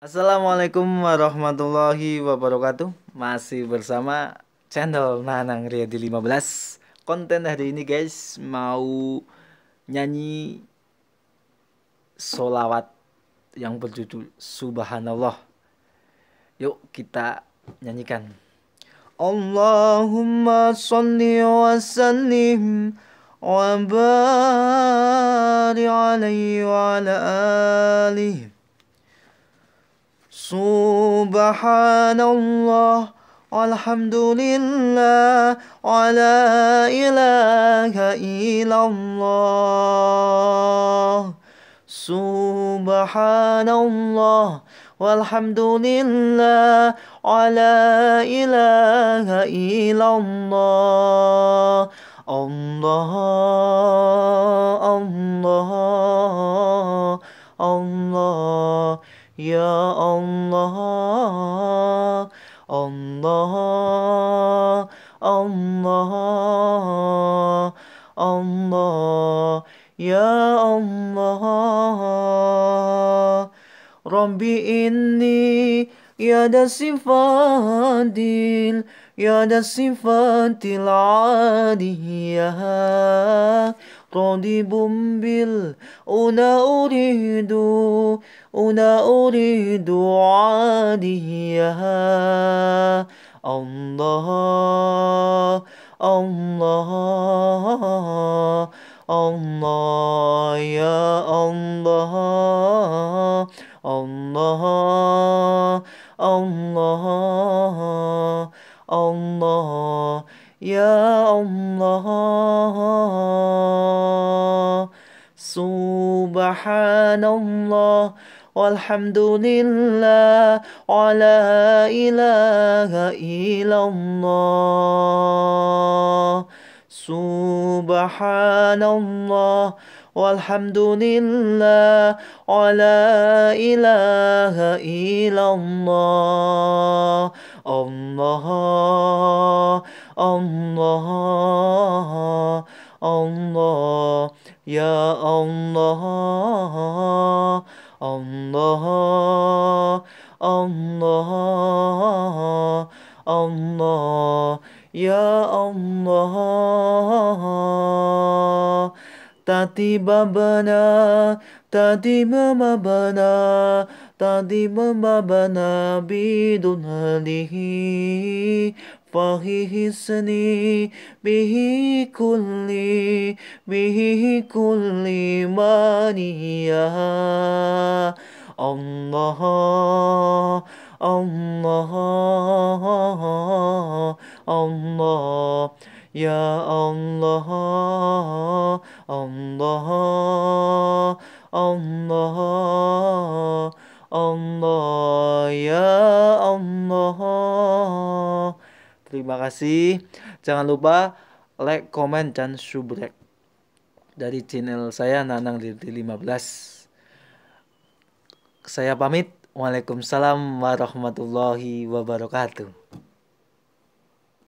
Assalamualaikum warahmatullahi wabarakatuh Masih bersama channel Nanang Riyadi 15 Konten hari ini guys Mau nyanyi Solawat Yang berjudul Subhanallah Yuk kita nyanyikan Allahumma salli wa sallim Wa bari alaihi wa ala alihi سبحان الله الحمد لله ولا إله إلا الله سبحان الله والحمد لله ولا إله إلا الله الله الله الله الله الله يا الله ربي إني يا ذا الصفات يا ذا الصفات العادية بال أنا أريد أنا أريد عاديها الله الله الله يا الله الله الله الله يا الله سبحان الله والحمد لله ولا إله إلا الله سبحان الله والحمد لله ولا إله إلا الله الله Allah Allah Ya Allah Allah Allah Allah Ya Allah tati babana tati bana, tati mamabana bidunalihi فهيه سني به كل به كل مانيا Allah, Allah, الله Ya Allah, Allah, Allah, Allah, Ya Allah. Terima kasih. Jangan lupa like, comment, dan subscribe dari channel saya Nanang Dirti 15. Saya pamit. Waalaikumsalam warahmatullahi wabarakatuh.